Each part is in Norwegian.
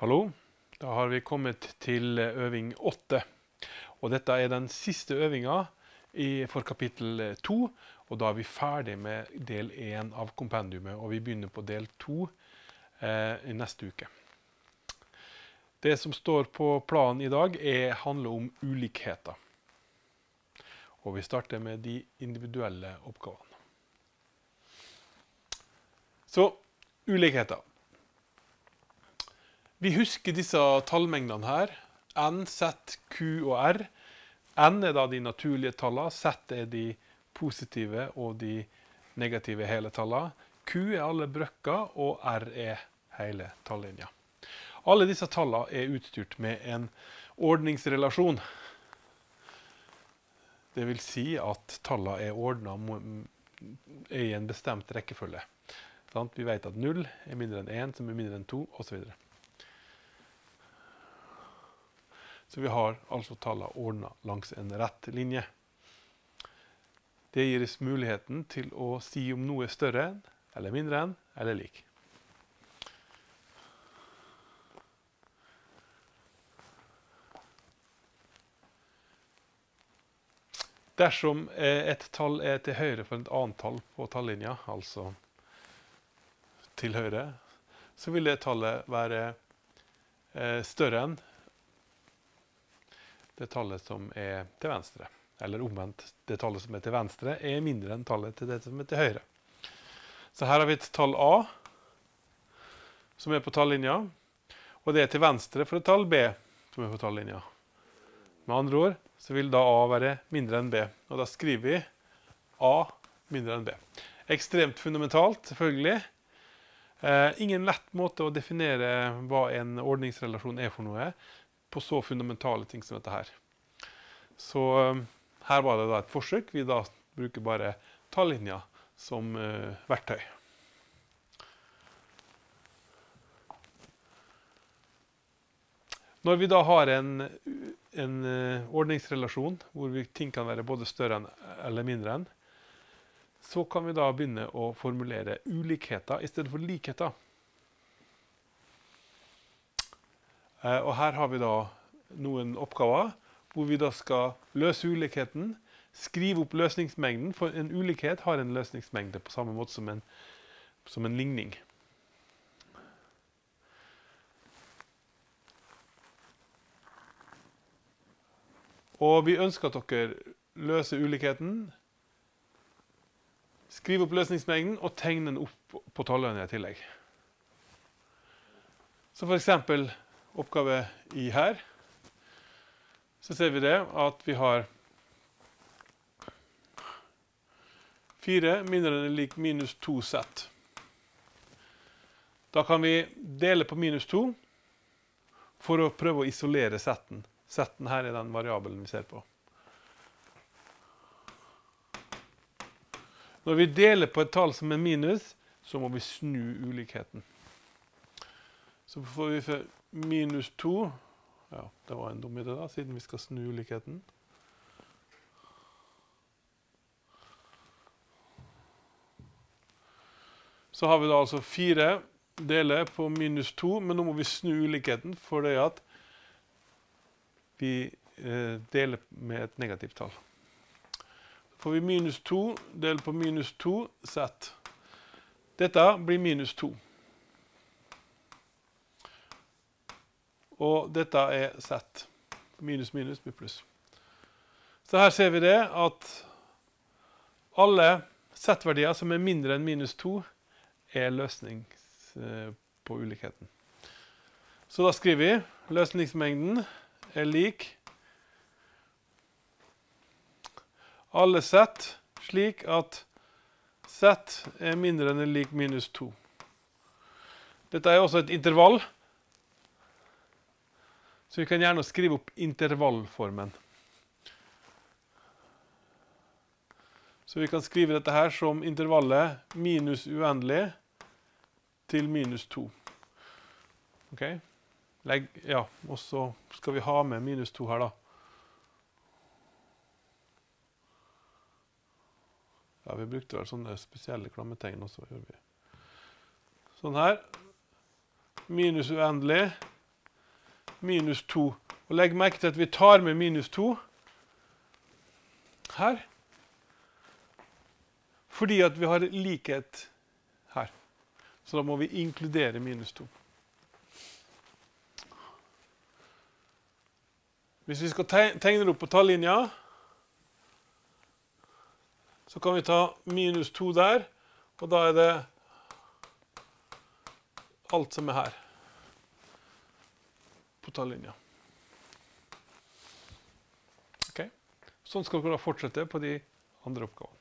Hallo. Da har vi kommet til øving åtte. Og dette er den siste øvinga for kapittel to. Og da er vi ferdig med del én av kompendiumet, og vi begynner på del to eh, neste uke. Det som står på planen i dag, er, handler om ulikheter. Og vi starter med de individuelle oppgavene. Så ulikheter. Vi husker disse tallmengdene her. N, Z, Q og R. N er da de naturlige tallene. Z er de positive og de negative hele tallene. Q er alle brøkker, og R er hele tallinja. Alle disse tallene er utstyrt med en ordningsrelasjon. Det vil si at tallene er ordna i en bestemt rekkefølge. Vi vet at 0 er mindre enn 1, som er mindre enn 2, osv. Så vi har altså tallene ordna langs en rett linje. Det gir oss muligheten til å si om noe er større enn, eller mindre enn, eller lik. Dersom eh, et tall er til høyre for et annet tall på tallinja, altså til høyre, så vil det tallet være eh, større enn det tallet som er til venstre. Eller omvendt. Det tallet som er til venstre, er mindre enn tallet til det som er til høyre. Så her har vi et tall A, som er på tallinja. Og det er til venstre for et tall B, som er på tallinja. Med andre ord så vil da A være mindre enn B. Og da skriver vi A mindre enn B. Ekstremt fundamentalt, selvfølgelig. Eh, ingen lett måte å definere hva en ordningsrelasjon er for noe på så fundamentale ting som dette her. Så ehm, her var det da et forsøk. Vi da bruker bare tallinja som uh, verktøy. Når vi da har en, en eh, ordningsrelasjon hvor vi, ting kan være både større enn, eller mindre enn, så kan vi da begynne å formulere ulikheter i stedet for likheter. Eh, og her har vi da noen oppgaver hvor vi da skal løse ulikheten. Skrive opp løsningsmengden, for en ulikhet har en løsningsmengde på samme måte som en, som en ligning. Og vi ønsker at dere løser ulikheten. Skriv opp løsningsmengden og tegn den opp på tallene i tillegg. Så for eksempel oppgave i her, så ser vi det at vi har 4 mindre enn eller lik minus 2 z. Da kan vi dele på minus 2 for å prøve å isolere z-en. Z-en her er den variabelen vi ser på. Når vi deler på et tall som er minus, så må vi snu ulikheten. Så får vi minus 2 Ja, det var en dum idé, da, siden vi skal snu likheten. Så har vi da altså 4 deler på minus 2, men nå må vi snu ulikheten fordi at vi eh, deler med et negativt tall. Så får vi minus 2 delt på minus 2 z. Dette blir minus 2. Og dette er Z. Minus, minus blir pluss. Så her ser vi det at alle Z-verdier som er mindre enn minus 2, er løsning eh, på ulikheten. Så da skriver vi løsningsmengden er lik alle Z slik at Z er mindre enn er lik minus 2. Dette er også et intervall. Så vi kan gjerne skrive opp intervallformen. Så vi kan skrive dette her som intervallet minus uendelig til minus 2. OK? Legg, ja, og så skal vi ha med minus 2 her, da. Ja, vi brukte vel sånne spesielle klammetegn også. gjør vi. Sånn her. Minus uendelig minus 2. Og legg merke til at vi tar med minus 2 her. Fordi at vi har likhet her. Så da må vi inkludere minus 2. Hvis vi skal tegne det opp på tallinja, så kan vi ta minus 2 der, og da er det alt som er her totallinja. Okay. Sånn skal dere fortsette på de andre oppgavene.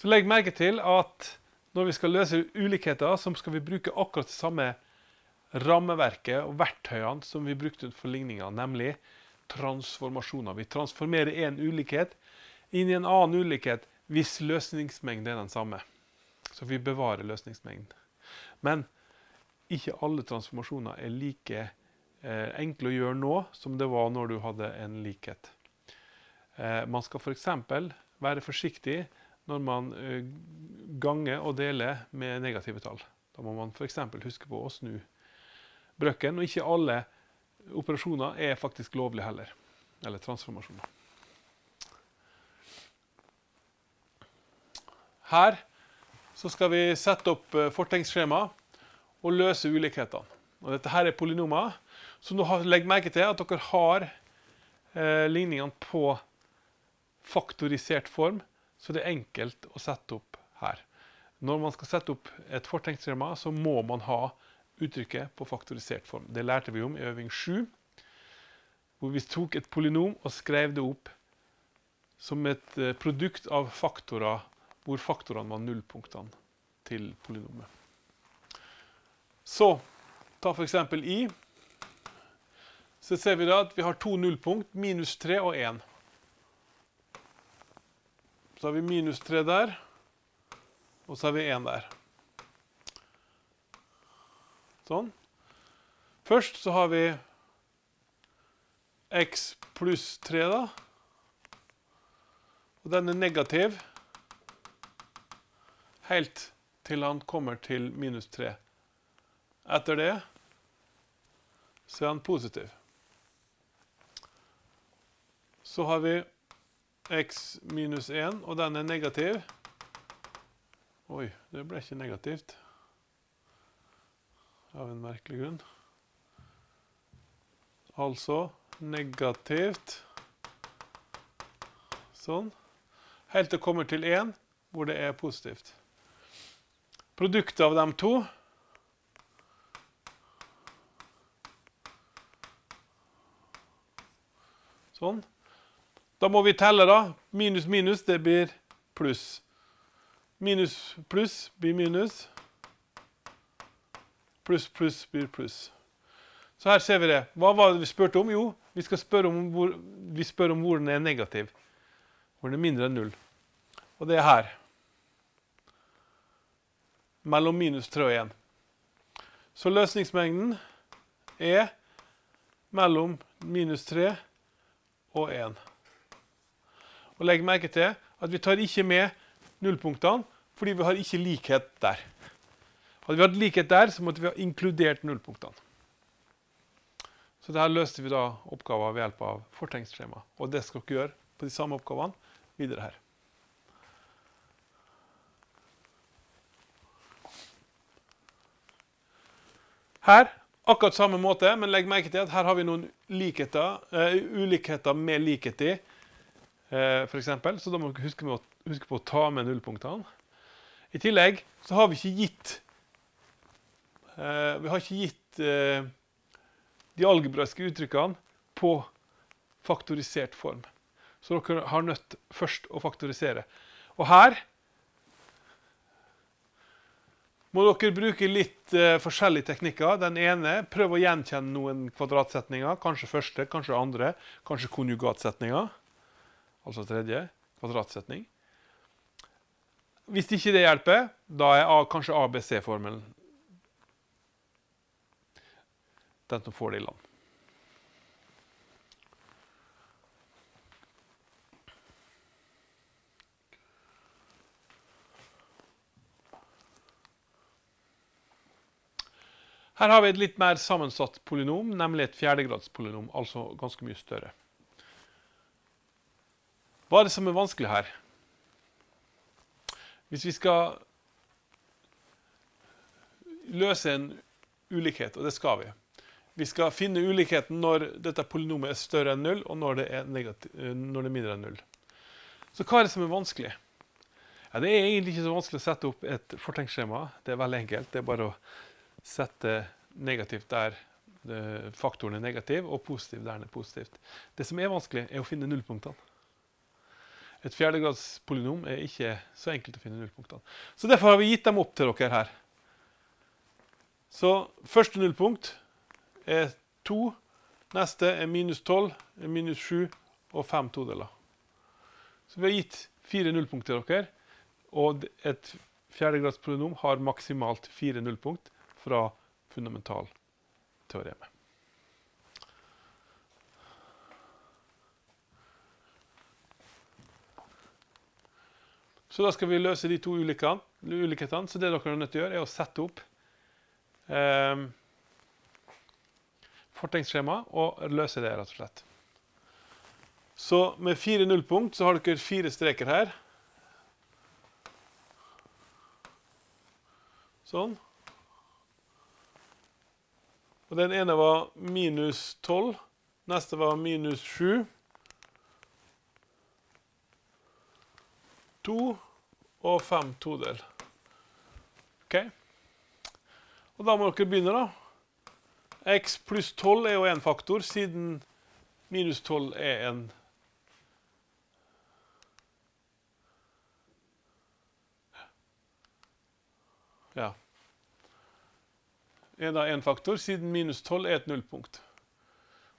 Så Legg merke til at når vi skal løse ulikheter, så skal vi bruke akkurat det samme rammeverket og verktøyene som vi brukte for ligningen, nemlig transformasjoner. Vi transformerer en ulikhet inn i en annen ulikhet hvis løsningsmengden er den samme. Så vi bevarer løsningsmengden. Men ikke alle transformasjoner er like eh, enkle å gjøre nå som det var når du hadde en likhet. Eh, man skal f.eks. For være forsiktig når man eh, ganger og deler med negative tall. Da må man f.eks. huske på å snu brøken. Og ikke alle operasjoner er faktisk lovlige heller. Eller transformasjoner. Her så skal vi sette opp eh, fortegnsskjema og løse ulikhetene. Og dette her er polynomer. Så nå legg merke til at dere har eh, ligningene på faktorisert form, så det er enkelt å sette opp her. Når man skal sette opp et fortegnsskjema, så må man ha uttrykket på faktorisert form. Det lærte vi om i øving 7, hvor vi tok et polynom og skrev det opp som et eh, produkt av faktorer hvor faktorene var nullpunktene til polynomet. Så ta f.eks. i. Så ser vi da at vi har to nullpunkt, minus 3 og 1. Så har vi minus 3 der, og så har vi 1 der. Sånn. Først så har vi x pluss 3, da. Og den er negativ helt til han kommer til minus 3. Etter det så er han positiv. Så har vi x minus 1, og den er negativ. Oi, det ble ikke negativt. Av en merkelig grunn. Altså negativt Sånn. Helt til det kommer til 1, hvor det er positivt. Produktet av dem to Sånn. Da må vi telle, da. Minus, minus, det blir pluss. Minus, pluss blir minus. Pluss, pluss blir pluss. Så her ser vi det. Hva var det vi spurte om? Jo, vi, skal spørre om hvor, vi spør om hvor den er negativ. Hvor den er mindre enn null. Og det er her mellom minus 3 og 1. Så løsningsmengden er mellom minus 3 og 1. Og legg merke til at vi tar ikke med nullpunktene, fordi vi har ikke likhet der. Hadde vi hatt likhet der, så måtte vi ha inkludert nullpunktene. Så dette løste vi da oppgaver ved hjelp av fortegningsskjema. Og det skal dere gjøre på de samme oppgavene videre her. Her akkurat samme måte, men legg merke til at her har vi noen likheter, uh, ulikheter med likhet i, uh, eh, f.eks. Så da må dere huske, å, huske på å ta med nullpunktene. I tillegg så har vi ikke gitt uh, Vi har ikke gitt uh, de algebraiske uttrykkene på faktorisert form. Så dere har nødt først å faktorisere. Og her må dere bruke litt eh, forskjellige teknikker. Den ene prøv å gjenkjenne noen kvadratsetninger. Kanskje første, kanskje andre. Kanskje konjugatsetninger. Altså tredje kvadratsetning. Hvis ikke det hjelper, da er A, kanskje ABC-formelen den som får det i land. Her har vi et litt mer sammensatt polynom, nemlig et fjerdegradspolynom, altså ganske mye større. Hva er det som er vanskelig her? Hvis vi skal løse en ulikhet, og det skal vi Vi skal finne ulikheten når dette polynomet er større enn null, og når det er, eh, når det er mindre enn null. Så hva er det som er vanskelig? Ja, det er egentlig ikke så vanskelig å sette opp et fortenkt Det er veldig enkelt. Det er bare å sette negativt der faktoren er negativ, og positivt der den er positivt. Det som er vanskelig, er å finne nullpunktene. Et fjerdegradspolynom er ikke så enkelt å finne nullpunktene. Så derfor har vi gitt dem opp til dere her. Så første nullpunkt er 2. Neste er minus 12, er minus 7 og 5 todeler. Så vi har gitt fire nullpunkt til dere, og et fjerdegradspolynom har maksimalt fire nullpunkt fra fundamentalteoremet. Så da skal vi løse de to ulikhetene. Så det dere er nødt til å gjøre, er å sette opp eh, fortegnsskjema og løse det, rett og slett. Så med fire nullpunkt så har dere fire streker her. Sånn. Og den ene var minus 12. Neste var minus 7. 2 og 5 todel. OK? Og da må dere begynne, da. X pluss 12 er jo én faktor, siden minus 12 er en Ja er da én faktor, siden minus 12 er et nullpunkt.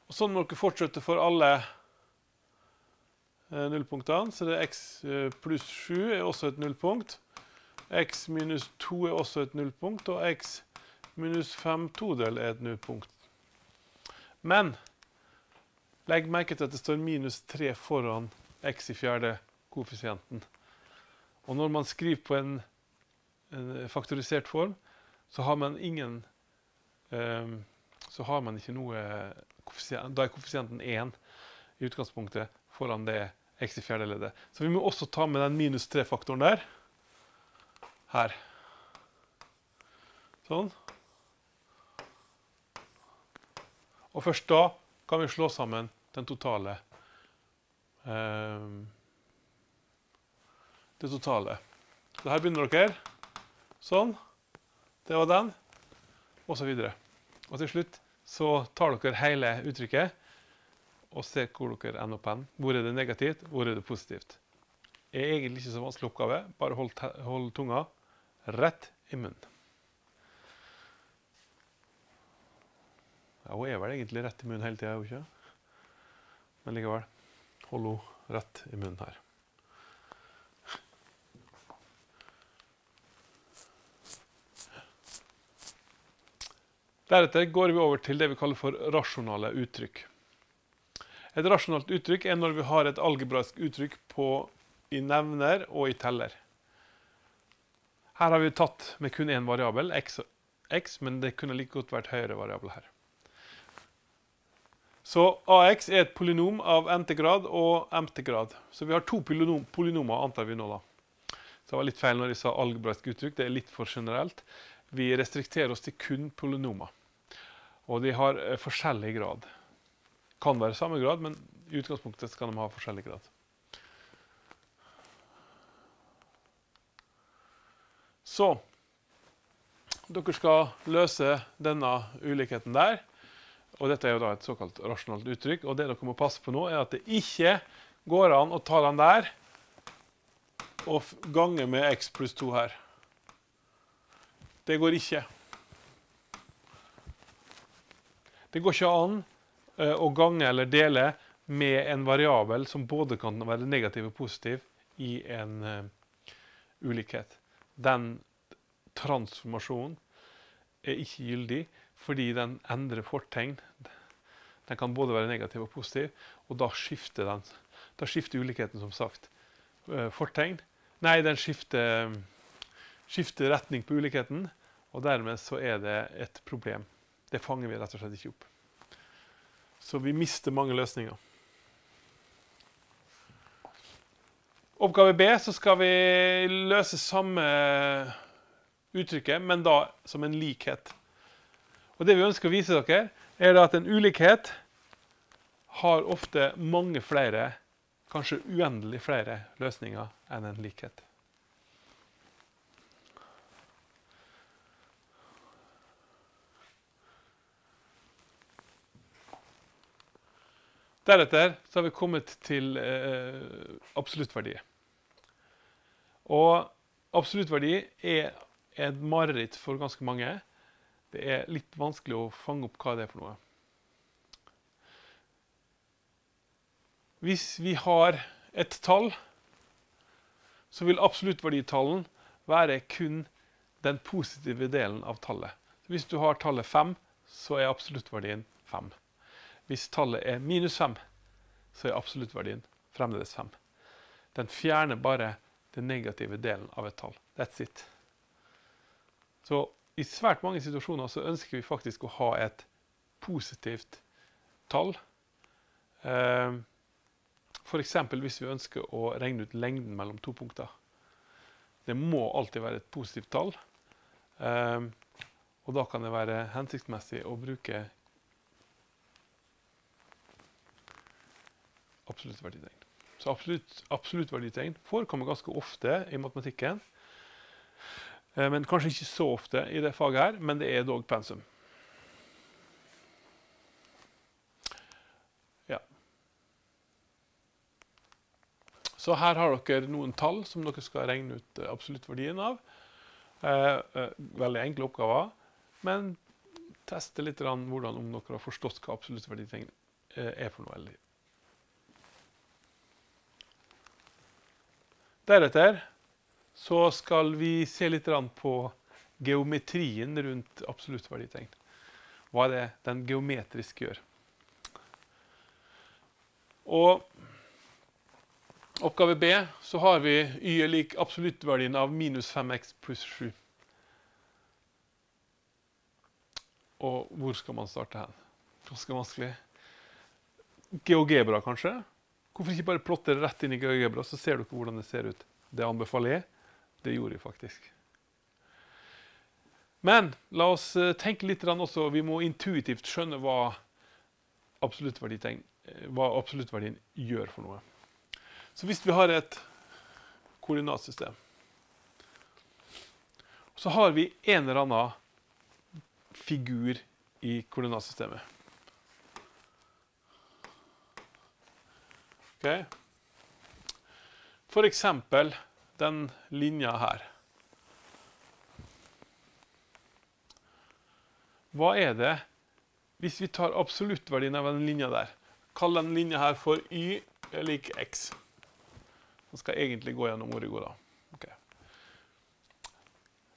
Og Sånn må dere fortsette for alle eh, nullpunktene. Så det er x eh, pluss 7 er også et nullpunkt. x minus 2 er også et nullpunkt, og x minus 5 todel er et nullpunkt. Men legg merke til at det står minus 3 foran x i fjerde koeffisienten. Og når man skriver på en, en faktorisert form, så har man ingen Ehm, så har man ikke noe Da er koeffisienten 1 i utgangspunktet foran det x i fjerde leddet. Så vi må også ta med den minus 3-faktoren der. Her. Sånn. Og først da kan vi slå sammen den totale um, Det totale. Så her begynner dere. Sånn. Det var den osv. videre. og til slutt så tar dere hele uttrykket og ser hvor dere ender opp hen. Hvor er det negativt, hvor er det positivt? Det er egentlig ikke så vanskelig oppgave. Bare hold, hold tunga rett i munnen. Ja, hun er vel egentlig rett i munnen hele tida, er hun ikke? Men likevel. Hold henne rett i munnen her. Deretter går vi over til det vi kaller for rasjonale uttrykk. Et rasjonalt uttrykk er når vi har et algebraisk uttrykk på, i nevner og i teller. Her har vi tatt med kun én variabel, x, x, men det kunne like godt vært høyere variabel her. Så ax er et polynom av nt-grad og mt-grad. Så vi har to polynom, polynomer, antar vi nå, da. Så det var litt feil når jeg sa algebraisk uttrykk. Det er litt for generelt. Vi restrikterer oss til kun polynomer. Og de har eh, forskjellig grad. Kan være samme grad, men i utgangspunktet kan de ha forskjellig grad. Så dere skal løse denne ulikheten der. Og dette er jo da et såkalt rasjonalt uttrykk. Og det dere må passe på nå, er at det ikke går an å ta den der og gange med x pluss 2 her. Det går ikke. Det går ikke an eh, å gange eller dele med en variabel som både kan være negativ og positiv i en eh, ulikhet. Den transformasjonen er ikke gyldig fordi den endrer fortegn. Den kan både være negativ og positiv, og da skifter den. Da skifter ulikheten, som sagt, eh, fortegn. Nei, den skifter, skifter retning på ulikheten, og dermed så er det et problem. Det fanger vi rett og slett ikke opp. Så vi mister mange løsninger. Oppgave B så skal vi løse samme uttrykket, men da som en likhet. Og Det vi ønsker å vise dere, er at en ulikhet har ofte mange flere, kanskje uendelig flere, løsninger enn en likhet. Deretter så har vi kommet til eh, absoluttverdi. Og absoluttverdi er et mareritt for ganske mange. Det er litt vanskelig å fange opp hva det er for noe. Hvis vi har et tall, så vil absoluttverditallen være kun den positive delen av tallet. hvis du har tallet 5, så er absoluttverdien 5. Hvis tallet er minus fem, så er absoluttverdien fremdeles fem. Den fjerner bare den negative delen av et tall. That's it. Så i svært mange situasjoner så ønsker vi faktisk å ha et positivt tall. Ehm, F.eks. hvis vi ønsker å regne ut lengden mellom to punkter. Det må alltid være et positivt tall. Ehm, og da kan det være hensiktsmessig å bruke absolutt verditegn. Så absolutt, absolutt verditegn forekommer ganske ofte i matematikken. Eh, men kanskje ikke så ofte i det faget her, men det er dog pensum. Ja. Så her har dere noen tall som dere skal regne ut eh, absoluttverdien av. Eh, veldig enkle oppgaver, men teste litt hvordan om dere har forstått hva absoluttverditegn er for noe. eller Deretter så skal vi se litt på geometrien rundt absoluttverditegn. Hva er det den geometrisk gjør. Og oppgave B så har vi y er lik absoluttverdien av minus 5x pluss 7. Og hvor skal man starte hen? Ganske vanskelig. GeoGebra, kanskje? Hvorfor ikke bare plotte det rett inn i GeoGebra, så ser dere hvordan det ser ut? Det anbefaler jeg. Det gjorde jeg faktisk. Men la oss eh, tenke litt også. Vi må intuitivt skjønne hva absoluttverdien, eh, hva absoluttverdien gjør for noe. Så hvis vi har et koordinatsystem Så har vi en eller annen figur i koordinatsystemet. Okay. For eksempel den linja her. Hva er det hvis vi tar absoluttverdien av den linja der? Kall den linja her for y er lik x. Nå skal jeg egentlig gå gjennom ordet da. Okay.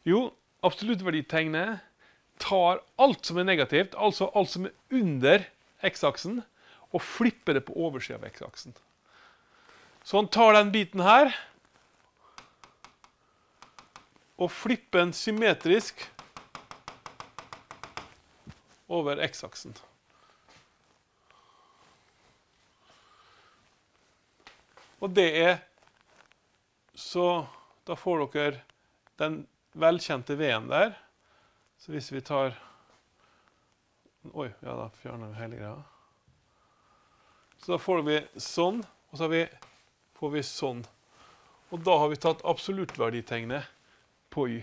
Jo, absoluttverditegnet tar alt som er negativt, altså alt som er under x-aksen, og flipper det på oversida av x-aksen. Så han tar den biten her og flipper den symmetrisk over X-aksen. Og det er Så da får dere den velkjente V-en der. Så hvis vi tar Oi, ja, da fjerner vi hele greia. Så da får vi sånn, og så har vi får vi sånn. Og da har vi tatt absoluttverditegnet på y.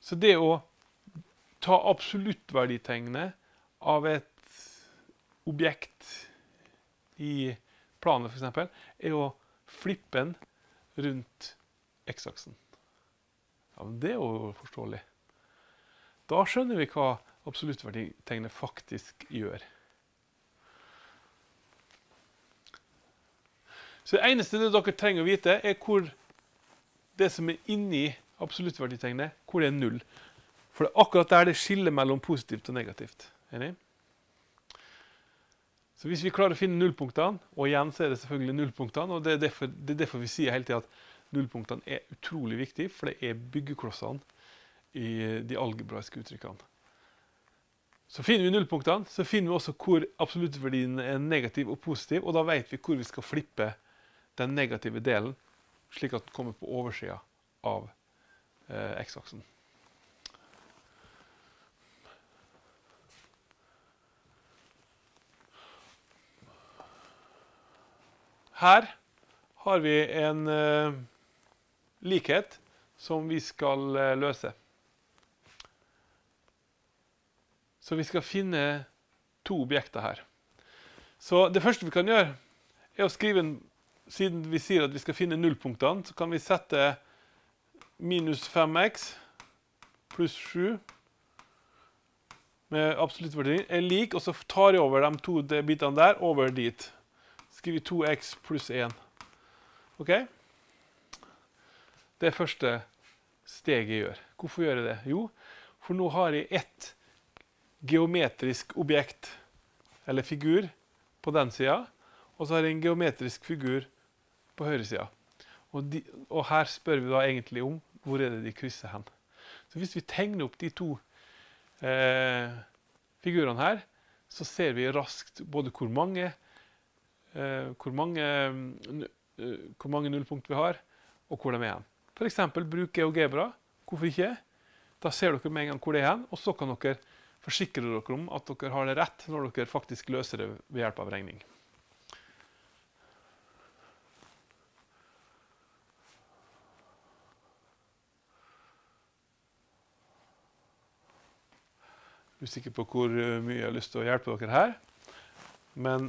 Så det å ta absoluttverditegnet av et objekt i planet, f.eks., er å flippe den rundt x-aksen. Ja, men Det er jo forståelig. Da skjønner vi hva absoluttverditegnet faktisk gjør. Så det eneste det dere trenger å vite, er hvor det som er inni absoluttverditegnet, hvor det er null. For det er akkurat der det skiller mellom positivt og negativt. Enig? Så hvis vi klarer å finne nullpunktene, og igjen så er det selvfølgelig nullpunktene, og det er derfor, det er derfor vi sier hele tida at nullpunktene er utrolig viktige, for det er byggeklossene i de algebraiske uttrykkene. Så finner vi nullpunktene, så finner vi også hvor absoluttverdien er negativ og positiv, og da vet vi hvor vi skal flippe den negative delen, slik at den kommer på oversida av eh, X-aksen. Her har vi en eh, likhet som vi skal eh, løse. Så vi skal finne to objekter her. Så det første vi kan gjøre, er å skrive en siden vi sier at vi skal finne nullpunktene, så kan vi sette minus 5x pluss 7 med absolutt verdi er lik, og så tar jeg over de to bitene der over dit. Skriver 2x pluss 1. OK? Det er første steget jeg gjør. Hvorfor gjør jeg det? Jo, for nå har jeg ett geometrisk objekt, eller figur, på den siden. og så har jeg en geometrisk figur på høyresida. Og, og her spør vi da egentlig om hvor er det de krysser hen. Så Hvis vi tegner opp de to eh, figurene her, så ser vi raskt både hvor mange, eh, hvor mange, eh, hvor mange nullpunkt vi har, og hvor de er hen. F.eks. bruk GeoGebra. Hvorfor ikke? Da ser dere med en gang hvor det er hen, og så kan dere forsikre dere om at dere har det rett når dere faktisk løser det ved hjelp av regning. Usikker på hvor eh, mye jeg har lyst til å hjelpe dere her. Men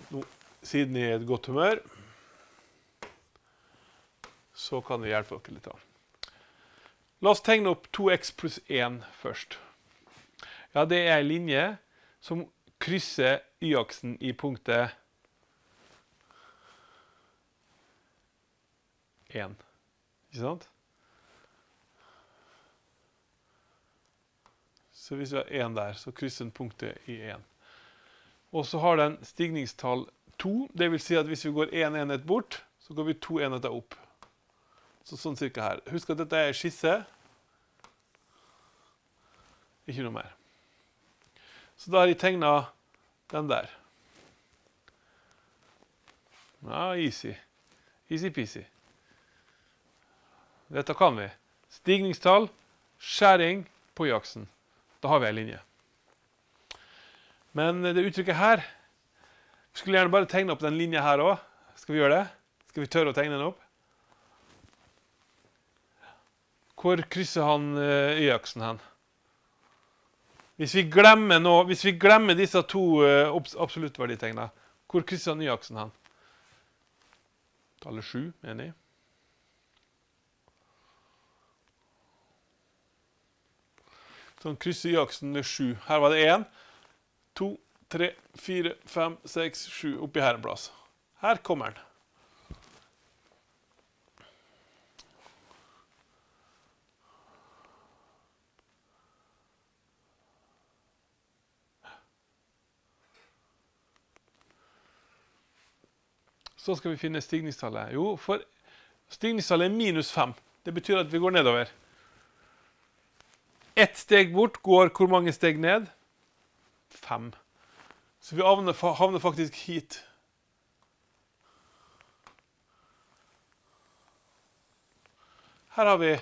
siden jeg er i et godt humør, så kan jeg hjelpe dere litt. av. La oss tegne opp 2x pluss 1 først. Ja, Det er en linje som krysser y-aksen i punktet 1. Ikke sant? Så hvis vi har 1 der, så krysser den punktet i 1. Og så har den stigningstall 2. Det vil si at hvis vi går 1 en enhet bort, så går vi 2 enheter opp. Så sånn cirka her. Husk at dette er skisse. Ikke noe mer. Så da har jeg tegna den der. Ja, easy. Easy-peasy. Dette kan vi. Stigningstall, skjæring på jaksen. Da har vi ei linje. Men eh, det uttrykket her vi Skulle gjerne bare tegne opp den linja her òg. Skal vi gjøre det? Skal vi tørre å tegne den opp? Hvor krysser han eh, Y-aksen hen? Hvis vi glemmer, nå, hvis vi glemmer disse to eh, absoluttverditegna, hvor krysser han Y-aksen hen? Tallet sju, jeg. som sånn, krysser y-aksen ved 7. Her var det 1, 2, 3, 4, 5, 6, 7 oppi her en plass. Her kommer den. Så skal vi finne stigningstallet. Jo, for stigningstallet er minus 5. Det betyr at vi går nedover. Ett steg bort går hvor mange steg ned? Fem. Så vi havner, faktisk hit. Her har vi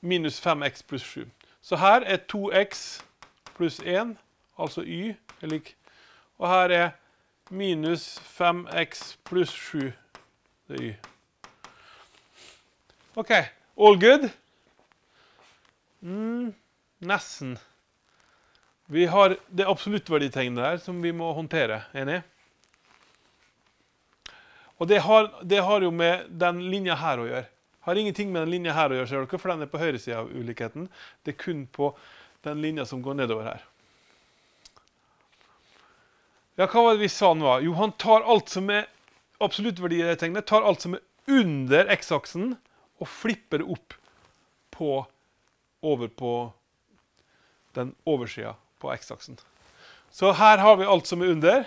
minus 5x pluss 7. Så her er 2x pluss 1, altså y, er lik. Og her er minus 5x pluss 7, det er y. Ok. Ok. All good? Mm, nesten. Vi har det absoluttverditegnet her som vi må håndtere. Enig? Og det har, det har jo med den linja her å gjøre. Har ingenting med den linja her å gjøre, ser dere, for den er på høyresida av ulikheten. Det er kun på den linja som går nedover her. Ja, hva var det vi sa han var? Jo, han tar alt som er absoluttverditegnet, tar alt som er under X-aksen, og flipper det opp på, over på den oversida på X-aksen. Så her har vi alt som er under.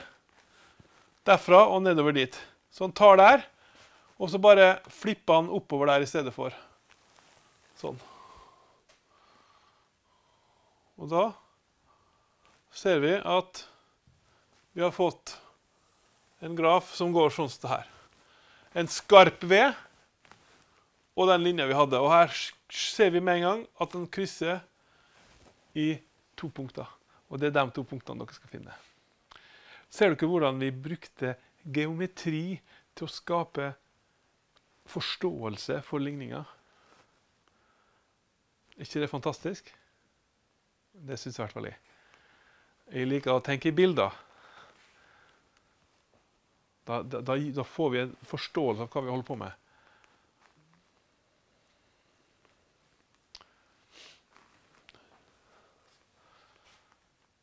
Derfra og nedover dit. Så han tar der, og så bare flipper han oppover der i stedet for. Sånn. Og da ser vi at vi har fått en graf som går sånn som det her. En skarp V og den linja vi hadde. Og her ser vi med en gang at den krysser i to punkter. Og det er de to punktene dere skal finne. Ser dere hvordan vi brukte geometri til å skape forståelse for ligninger? Er ikke det fantastisk? Det syns i hvert fall jeg. Jeg liker å tenke i bilder. Da, da, da, får vi en forståelse av hva vi holder på med.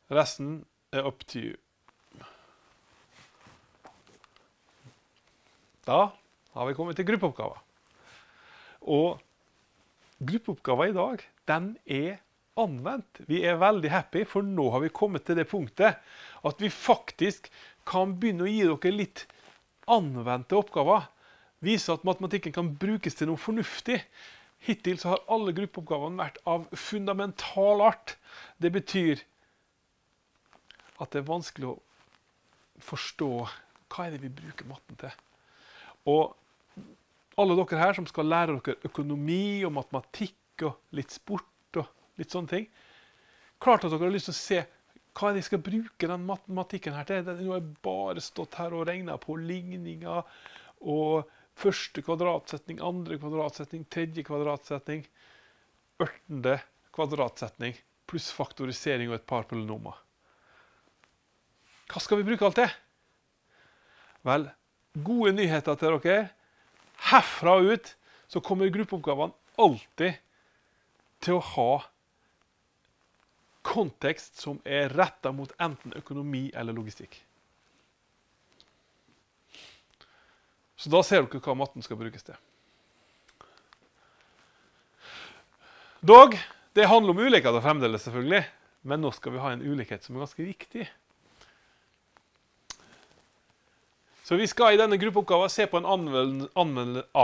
Resten er up to you. Da har vi kommet til gruppeoppgaver. Og gruppeoppgaver i dag, den er anvendt. Vi er veldig happy, for nå har vi kommet til det punktet at vi faktisk kan begynne å gi dere litt anvendte oppgaver. Vise at matematikken kan brukes til noe fornuftig. Hittil så har alle gruppeoppgavene vært av fundamental art. Det betyr at det er vanskelig å forstå hva er det vi bruker matten til. Og alle dere her som skal lære dere økonomi og matematikk og litt sport og litt sånne ting Klart at dere har lyst til å se hva er det de skal bruke den matematikken her til. Nå har jeg bare stått her og regna på ligninger og første kvadratsetning, andre kvadratsetning, tredje kvadratsetning, ørtende kvadratsetning pluss faktorisering og et par polynomer. Hva skal vi bruke alt til? Vel, gode nyheter til dere. Herfra og ut så kommer gruppeoppgavene alltid til å ha kontekst som er retta mot enten økonomi eller logistikk. Så da ser dere hva matten skal brukes til. Dog, det handler om ulikheter fremdeles, selvfølgelig. Men nå skal vi ha en ulikhet som er ganske viktig. Så vi skal i denne gruppeoppgaven se på en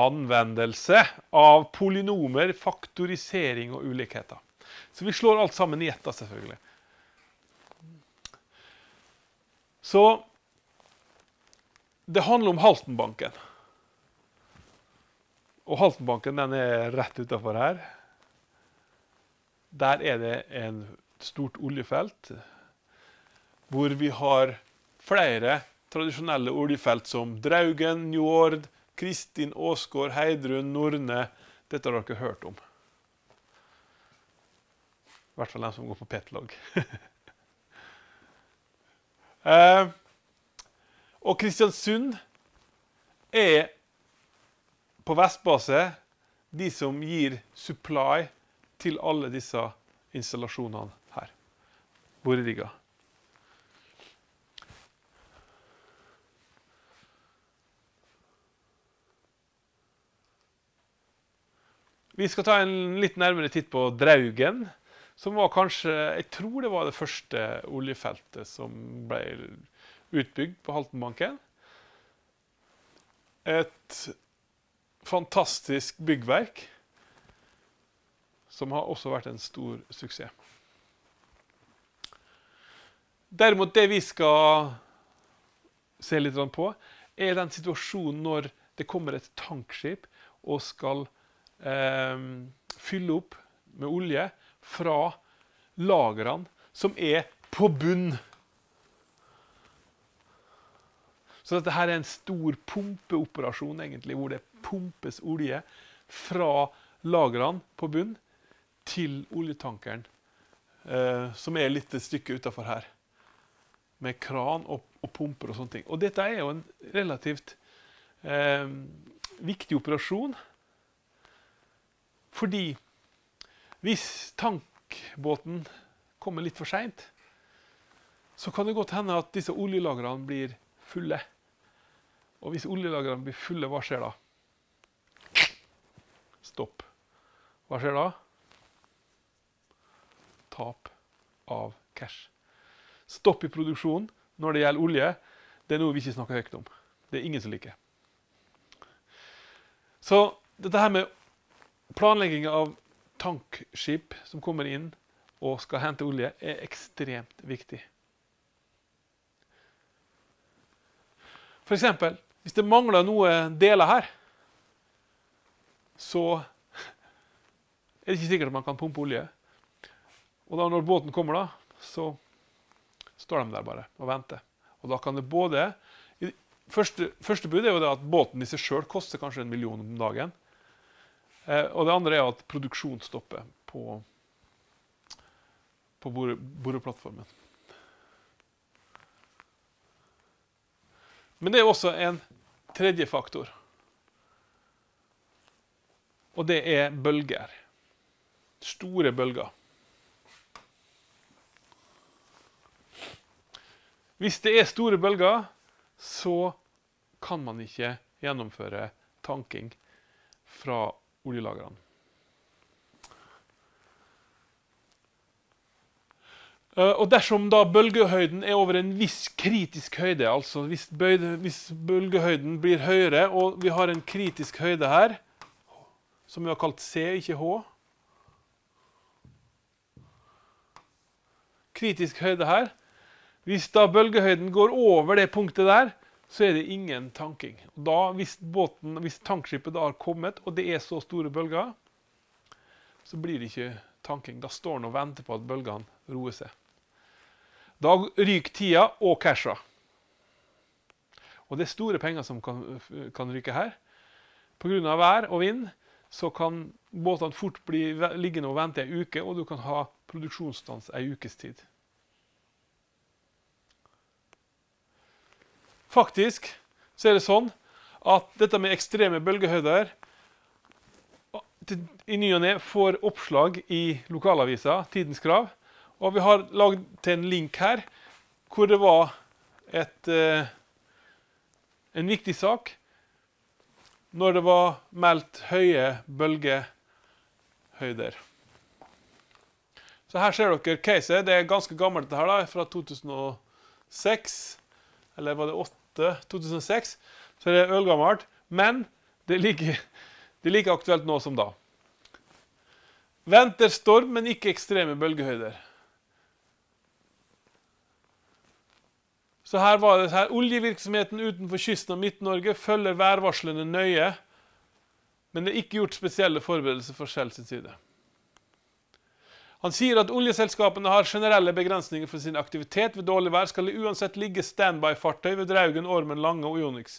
anvendelse av polynomer, faktorisering og ulikheter. Så vi slår alt sammen i ett, selvfølgelig. Så det handler om Haltenbanken. Og Haltenbanken den er rett utenfor her. Der er det en stort oljefelt hvor vi har flere tradisjonelle oljefelt som Draugen, Njord, Kristin Aasgaard, Heidrun, Norne. Dette har dere hørt om. I hvert fall de som går på PET-logg. eh, og Kristiansund er på Vestbase de som gir supply til alle disse installasjonene her. Borerigga. Vi skal ta en litt nærmere titt på Draugen, som var kanskje Jeg tror det var det første oljefeltet som ble utbygd på Haltenbanken. Et fantastisk byggverk som har også vært en stor suksess. Derimot, det vi skal se litt på, er den situasjonen når det kommer et tankskip og skal eh, fylle opp med olje fra lagrene som er på bunn. Så dette her er en stor pumpeoperasjon, egentlig, hvor det pumpes olje fra lagrene på bunn til oljetankeren, eh, som er litt et stykke utafor her. Med kran og, og, pumper og sånne ting. Og dette er jo en relativt eh, viktig operasjon. Fordi hvis tankbåten kommer litt for seint, så kan det godt hende at disse oljelagrene blir fulle. Og hvis oljelagrene blir fulle, hva skjer da? Stopp. Hva skjer da? Tap av cash. Stopp i produksjonen når det gjelder olje, det er noe vi ikke snakker høyt om. Det er ingen som liker. Så dette her med Planlegging av tankskip som kommer inn og skal hente olje, er ekstremt viktig. F.eks. hvis det mangler noe deler her, så er det ikke sikkert at man kan pumpe olje. Og da når båten kommer, da, så står de der bare og venter. Og da kan det både første, første bud er jo det at båten i seg sjøl koster kanskje en million om dagen. Eh, og det andre er at produksjon stopper på, på boreplattformen. Men det er også en tredje faktor. Og det er bølger. Store bølger. Hvis det er store bølger, så kan man ikke gjennomføre tanking fra oljelagrene. Eh, og dersom da bølgehøyden er over en viss kritisk høyde, altså hvis, bøyde, hvis, bølgehøyden blir høyere, og vi har en kritisk høyde her, som vi har kalt C, ikke H Kritisk høyde her. Hvis da bølgehøyden går over det punktet der, så er det ingen tanking. Da, hvis, båten, hvis tankskipet da har kommet, og det er så store bølger, så blir det ikke tanking. Da står han og venter på at bølgene roer seg. Da ryker tida og casha. Og det er store penger som kan, kan ryke her. Pga. vær og vind så kan båtene fort bli liggende og vente ei uke, og du kan ha produksjonsstans ei ukes tid. Faktisk så er det sånn at dette med ekstreme bølgehøyder i ny og ne får oppslag i lokalavisa Tidens Krav. Og vi har lagd til en link her hvor det var et, eh, en viktig sak når det var meldt høye bølgehøyder. Så her ser dere caset. Det er ganske gammelt, dette her da, fra 2006. Eller var det 2008? 2008-2006, så det er ølgammelt. Men det er, like, det er, like, aktuelt nå som da. Venter storm, men ikke ekstreme bølgehøyder. Så her var det her. Oljevirksomheten utenfor kysten av Midt-Norge følger værvarslene nøye, men det er ikke gjort spesielle forberedelser for Shell sin side. Han sier at oljeselskapene har generelle begrensninger for sin aktivitet. Ved dårlig vær skal det uansett ligge standby-fartøy ved Draugen, Ormen, Lange og Ionix.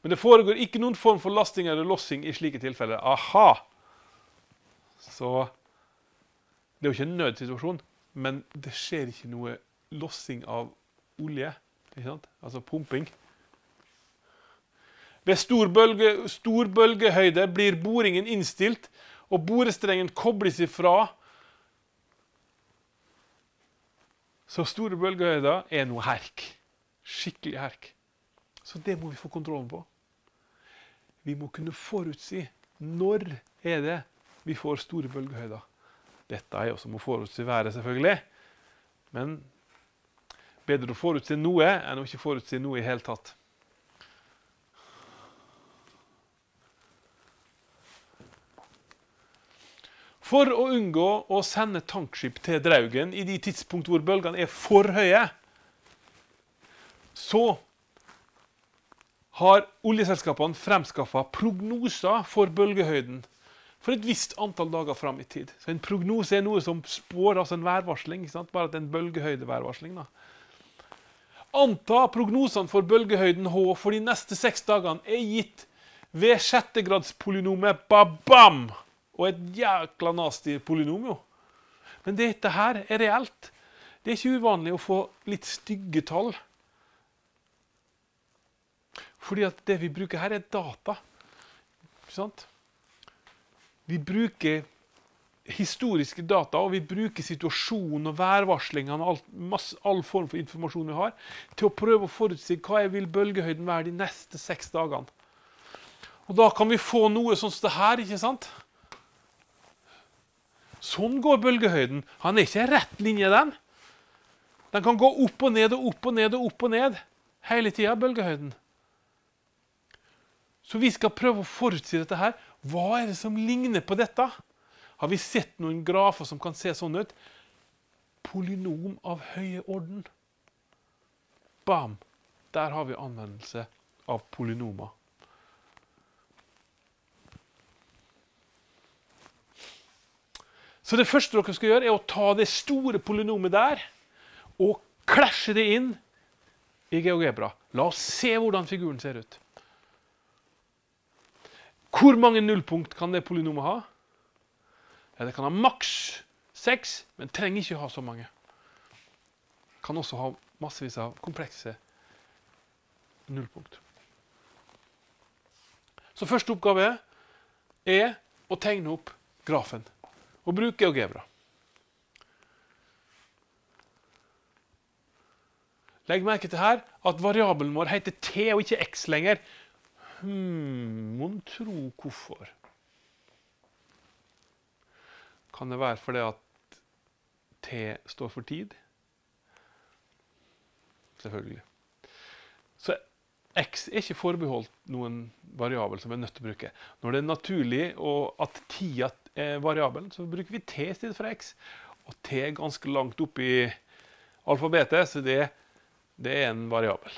Men det foregår ikke noen form for lasting eller lossing i slike tilfeller. Aha! Så det er jo ikke en nødsituasjon, men det skjer ikke noe lossing av olje. Ikke sant? Altså pumping. Ved stor, bølge, stor bølgehøyde blir boringen innstilt, og borestrengen kobles ifra Så store bølgehøyder er noe herk. Skikkelig herk. Så det må vi få kontrollen på. Vi må kunne forutsi når er det vi får store bølgehøyder. Dette er jo som å forutsi været, selvfølgelig. Men bedre å forutsi noe enn å ikke forutsi noe i hele tatt. For å unngå å sende tankskip til Draugen i de tidspunkt hvor bølgene er for høye, så har oljeselskapene fremskaffa prognoser for bølgehøyden for et visst antall dager fram i tid. Så En prognose er noe som spår altså en værvarsling, bare at det er en bølgehøydeværvarsling. da. Anta prognosene for bølgehøyden H for de neste seks dagene er gitt ved sjettegradspolynomet babam og et jækla nasty polynom, jo. Men dette her er reelt. Det er ikke uvanlig å få litt stygge tall. Fordi at det vi bruker her, er data. Ikke sant? Vi bruker historiske data, og vi bruker situasjonen og værvarslingene og all, form for informasjon vi har, til å prøve å forutsi hva jeg vil bølgehøyden være de neste seks dagene. Og da kan vi få noe sånn som det her, ikke sant? Sånn går bølgehøyden. Han er ikke rett linje, den. Den kan gå opp og ned og opp og ned og opp og ned hele tida, bølgehøyden. Så vi skal prøve å forutsi dette her. Hva er det som ligner på dette? Har vi sett noen grafer som kan se sånn ut? Polynom av høye orden. Bam! Der har vi anvendelse av polynomer. Så det første dere skal gjøre, er å ta det store polynomet der og klasje det inn i GeoGebra. La oss se hvordan figuren ser ut. Hvor mange nullpunkt kan det polynomet ha? Ja, det kan ha maks seks, men trenger ikke ha så mange. Kan også ha massevis av komplekse nullpunkt. Så første oppgave er å tegne opp grafen og bruk geogebra. Legg merke til her at variabelen vår heter T og ikke X lenger. Hmm, mon tro hvorfor? Kan det være fordi at T står for tid? Selvfølgelig. Så X er ikke forbeholdt noen variabel som vi er nødt til å bruke. Når det er naturlig at tida eh, variabelen, så bruker vi T i stedet for X. Og T er ganske langt opp i alfabetet, så det, det er en variabel.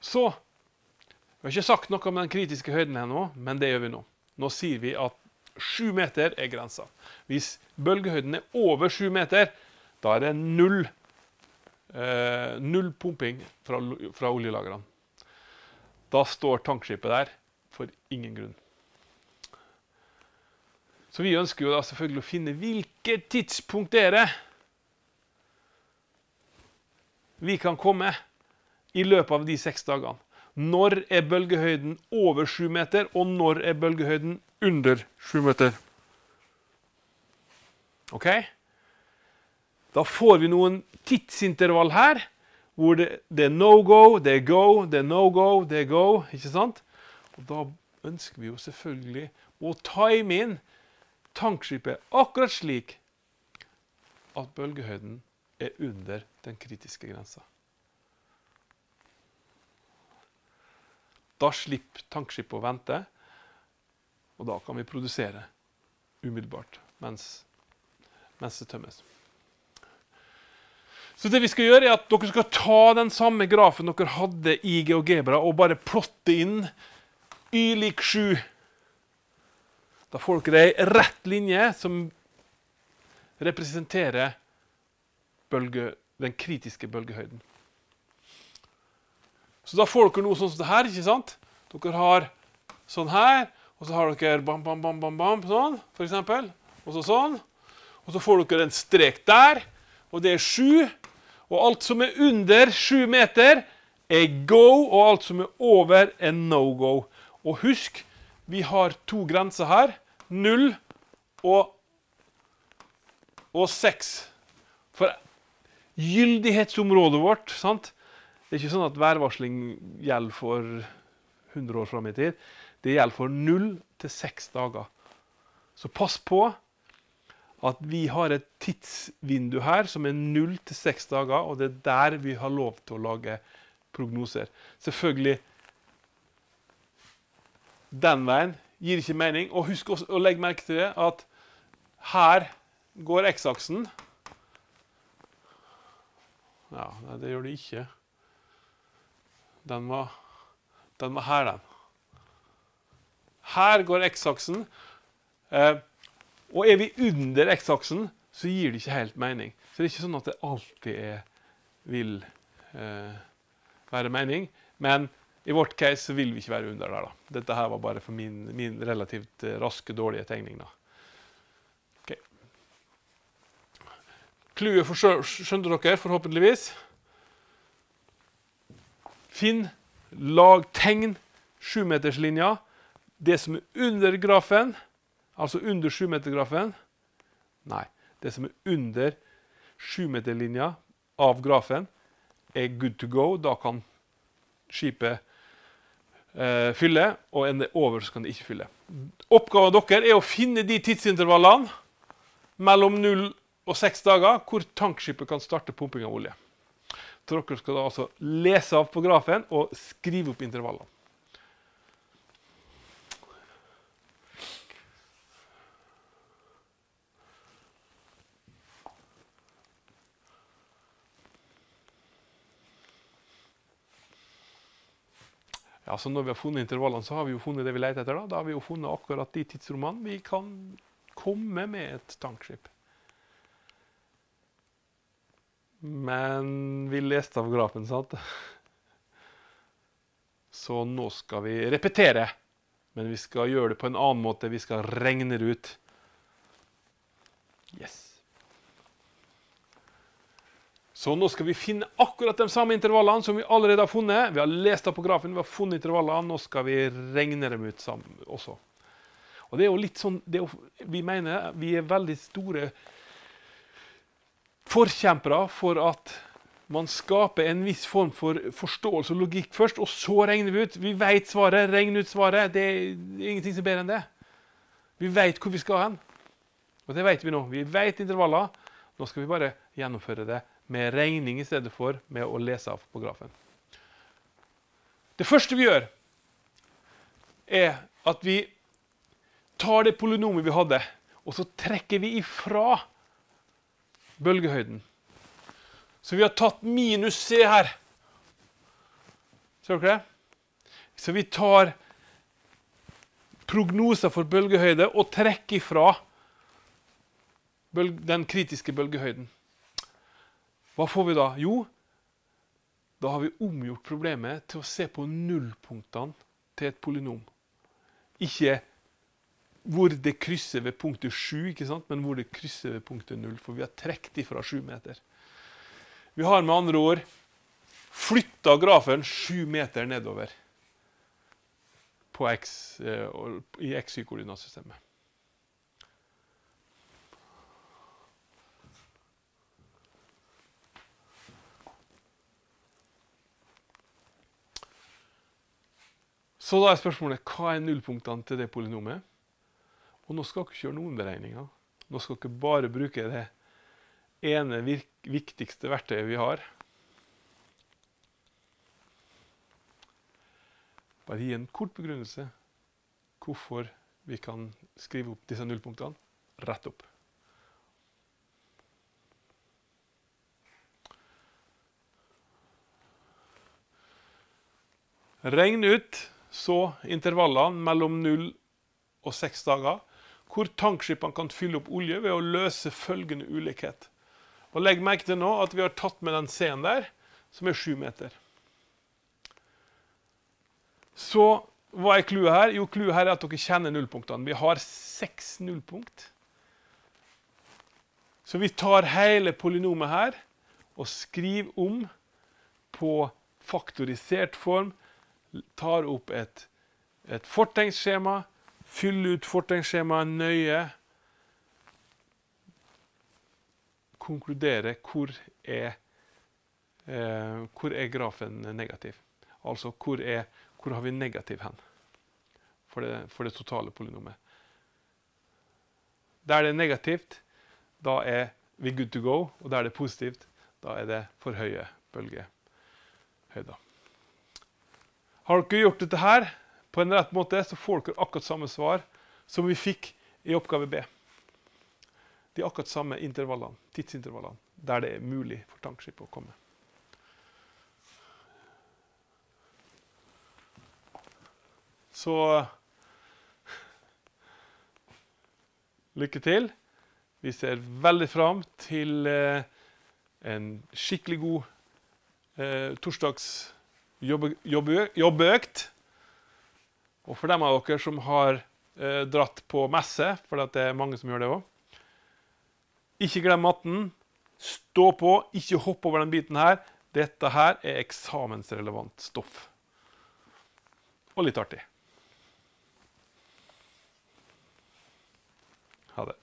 Så Vi har ikke sagt noe om den kritiske høyden ennå, men det gjør vi nå. Nå sier vi at 7 meter er grensa. Hvis bølgehøyden er over 7 meter, da er det null, eh, null pumping fra, fra oljelagrene. Da står tankskipet der for ingen grunn. Så vi ønsker jo da selvfølgelig å finne hvilket tidspunkt det vi kan komme i løpet av de seks dagene. Når er bølgehøyden over sju meter, og når er bølgehøyden under sju meter? OK? Da får vi noen tidsintervall her hvor det, det er no go, det er go, det er no go, det er go. ikke sant? Og Da ønsker vi jo selvfølgelig å time inn tankskipet akkurat slik at bølgehøyden er under den kritiske grensa. Da slipper tankskipet å vente, og da kan vi produsere umiddelbart mens, mens det tømmes. Så det vi skal gjøre er at dere skal ta den samme grafen dere hadde i GeoGebra, og bare plotte inn Y lik 7. Da får dere ei rett linje som representerer bølge, den kritiske bølgehøyden. Så da får dere noe sånn som det her. ikke sant? Dere har sånn her, og så har dere bam, bam, bam, bam, bam, sånn, for eksempel. Og så sånn. Og så får dere en strek der, og det er 7. Og alt som er under sju meter, er go, og alt som er over, er no go. Og husk, vi har to grenser her. Null og, og seks. For gyldighetsområdet vårt sant? Det er ikke sånn at værvarsling gjelder for 100 år fram i tid. Det gjelder for null til seks dager. Så pass på at vi har et tidsvindu her som er null til seks dager, og det er der vi har lov til å lage prognoser. Selvfølgelig den veien gir ikke mening. Og husk også, å legge merke til det at her går X-aksen. Ja, nei, det gjør det ikke. Den var, den var her, den. Her går X-aksen. Eh, og er vi under X-aksen, så gir det ikke helt mening. Så det er ikke sånn at det alltid er, vil eh, være mening. Men i vårt case så vil vi ikke være under der. da. Dette her var bare for min, min relativt eh, raske, dårlige tegning. da. Okay. Clouet skjønte dere forhåpentligvis. Finn, lag tegn, sjumeterslinja. Det som er under grafen, Altså under 7 sjumetergrafen? Nei. Det som er under 7 sjumeterlinja av grafen, er good to go. Da kan skipet eh, fylle, og en er over, så kan det ikke fylle. Oppgaven deres er å finne de tidsintervallene mellom 0 og 6 dager hvor tankskipet kan starte pumping av olje. Så dere skal da altså lese av på grafen og skrive opp intervallene. Ja, så Når vi har funnet intervallene, så har vi jo funnet det vi leter etter. Da Da har vi jo funnet akkurat de tidsrommene vi kan komme med et tankskip. Men vi leste av grafen, sant? Så nå skal vi repetere. Men vi skal gjøre det på en annen måte. Vi skal regne det ut. Yes. Så nå skal vi finne akkurat de samme intervallene som vi allerede har funnet. Vi har lest det på grafen, vi har funnet intervallene, nå skal vi regne dem ut sammen også. Og det er jo litt sånn, jo, Vi mener vi er veldig store forkjempere for at man skaper en viss form for forståelse og logikk først, og så regner vi ut. Vi veit svaret. Regn ut svaret. Det er ingenting som er bedre enn det. Vi veit hvor vi skal hen. Og det veit vi nå. Vi veit intervaller. Nå skal vi bare gjennomføre det med regning i stedet for med å lese av på grafen. Det første vi gjør, er at vi tar det polynomet vi hadde, og så trekker vi ifra bølgehøyden. Så vi har tatt minus C her. Ser dere det? Så vi tar prognoser for bølgehøyde og trekker ifra den kritiske bølgehøyden. Hva får vi da? Jo, da har vi omgjort problemet til å se på nullpunktene til et polynom. Ikke hvor det krysser ved punktet 7, men hvor det krysser ved punktet 0. For vi har trukket ifra 7 meter. Vi har med andre ord flytta grafen 7 meter nedover på X, eh, i XY-koordinatsystemet. Så da er spørsmålet hva er nullpunktene til det polynomet? Og nå skal dere ikke gjøre noen beregninger. Nå skal dere bare bruke det ene viktigste verktøyet vi har. Bare gi en kort begrunnelse hvorfor vi kan skrive opp disse nullpunktene rett opp. Regn ut så intervallene mellom null og seks dager, hvor tankskipene kan fylle opp olje ved å løse følgende ulikhet. Og Legg merke til nå at vi har tatt med den C-en der, som er sju meter. Så hva er clouet her? Jo, clouet her er at dere kjenner nullpunktene. Vi har seks nullpunkt. Så vi tar hele polynomet her og skriver om på faktorisert form tar opp et, et fortegnsskjema, fyller ut fortegnsskjemaet nøye, konkluderer hvor er, eh, hvor er grafen negativ. Altså hvor, er, hvor, har vi negativ hen for det, for det totale polynomet. Der det er negativt, da er vi good to go, og der det er positivt, da er det for høye bølgehøyder. Har dere gjort dette her på en rett måte, så får dere akkurat samme svar som vi fikk i oppgave B. De akkurat samme intervallene, tidsintervallene der det er mulig for tankskipet å komme. Så lykke til. Vi ser veldig fram til eh, en skikkelig god eh, torsdags jobb, jobb, Og for dem av dere som har eh, dratt på messe, for det er mange som gjør det òg Ikke glem matten. Stå på, ikke hopp over den biten her. Dette her er eksamensrelevant stoff. Og litt artig. Ha det.